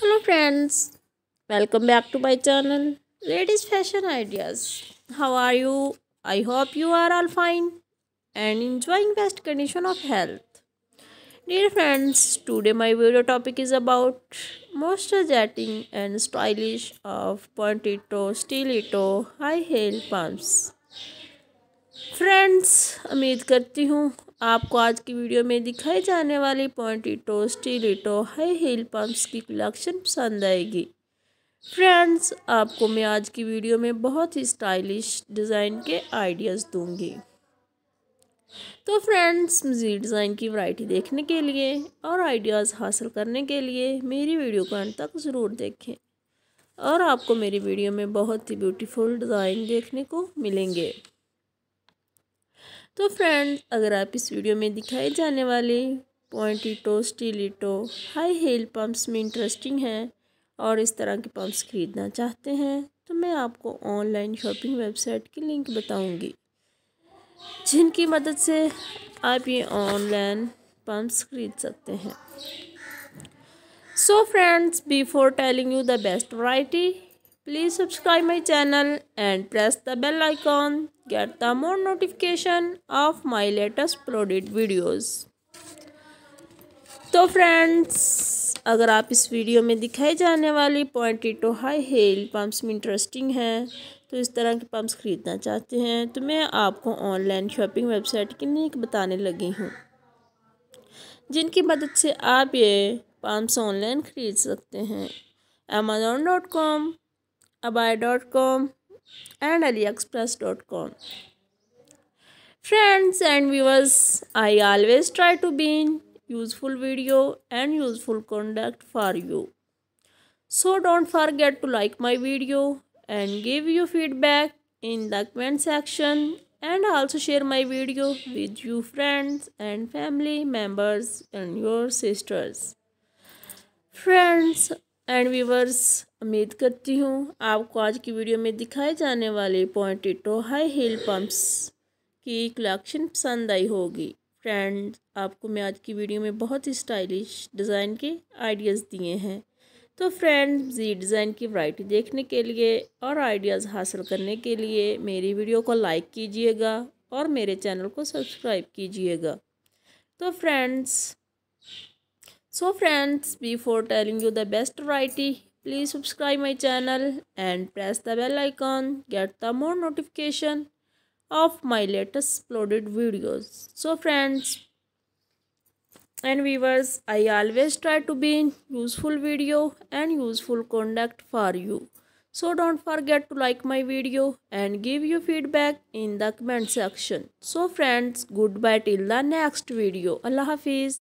hello friends welcome back to my channel ladies fashion ideas how are you i hope you are all fine and enjoying best condition of health dear friends today my video topic is about moisture jetting and stylish of pointed toe stiletto high heel pumps friends उम्मीद करती हूँ आपको आज की video में दिखाई जाने वाली pointy stiletto high heel pumps की कलेक्शन पसंद आएगी फ्रेंड्स आपको मैं आज की वीडियो में बहुत ही स्टाइलिश डिज़ाइन के आइडियाज़ दूंगी तो फ्रेंड्स मज़ीद डिज़ाइन की वैरायटी देखने के लिए और आइडियाज़ हासिल करने के लिए मेरी वीडियो को अंत तक ज़रूर देखें और आपको मेरी वीडियो में बहुत ही ब्यूटीफुल डिज़ाइन देखने को मिलेंगे तो फ्रेंड अगर आप इस वीडियो में दिखाए जाने वाले pointed toe stiletto high heel pumps में इंटरेस्टिंग हैं और इस तरह के पम्प्स ख़रीदना चाहते हैं तो मैं आपको ऑनलाइन शॉपिंग वेबसाइट की लिंक बताऊंगी जिनकी मदद से आप ये ऑनलाइन पम्प्स खरीद सकते हैं so friends before telling you the best वाइटी Please subscribe my channel and press the bell icon. Get the more notification of my latest product videos. तो फ्रेंड्स अगर आप इस वीडियो में दिखाई जाने वाली पॉइंटेड हाई हेल पम्प्स में इंटरेस्टिंग हैं तो इस तरह के पम्प्स ख़रीदना चाहते हैं तो मैं आपको ऑनलाइन शॉपिंग वेबसाइट की लिंक बताने लगी हूँ जिनकी मदद से आप ये पम्प्स ऑनलाइन ख़रीद सकते हैं Amazon dot com abai.com and aliexpress.com friends and viewers i always try to be useful video and useful conduct for you so don't forget to like my video and give your feedback in the comment section and also share my video with your friends and family members and your sisters friends and viewers उम्मीद करती हूँ आपको आज की video में दिखाए जाने वाले पॉइंटेटो हाई हील पम्प्स की कलेक्शन पसंद आई होगी फ्रेंड आपको मैं आज की वीडियो में बहुत ही स्टाइलिश डिज़ाइन के आइडियाज़ दिए हैं तो फ्रेंड्स जी डिज़ाइन की वैरायटी देखने के लिए और आइडियाज़ हासिल करने के लिए मेरी वीडियो को लाइक कीजिएगा और मेरे चैनल को सब्सक्राइब कीजिएगा तो friends so friends before telling you the best variety please subscribe my channel and press the bell icon get the more notification of my latest uploaded videos so friends and viewers i always try to be useful video and useful conduct for you so don't forget to like my video and give your feedback in the comment section so friends goodbye till the next video allah hafiz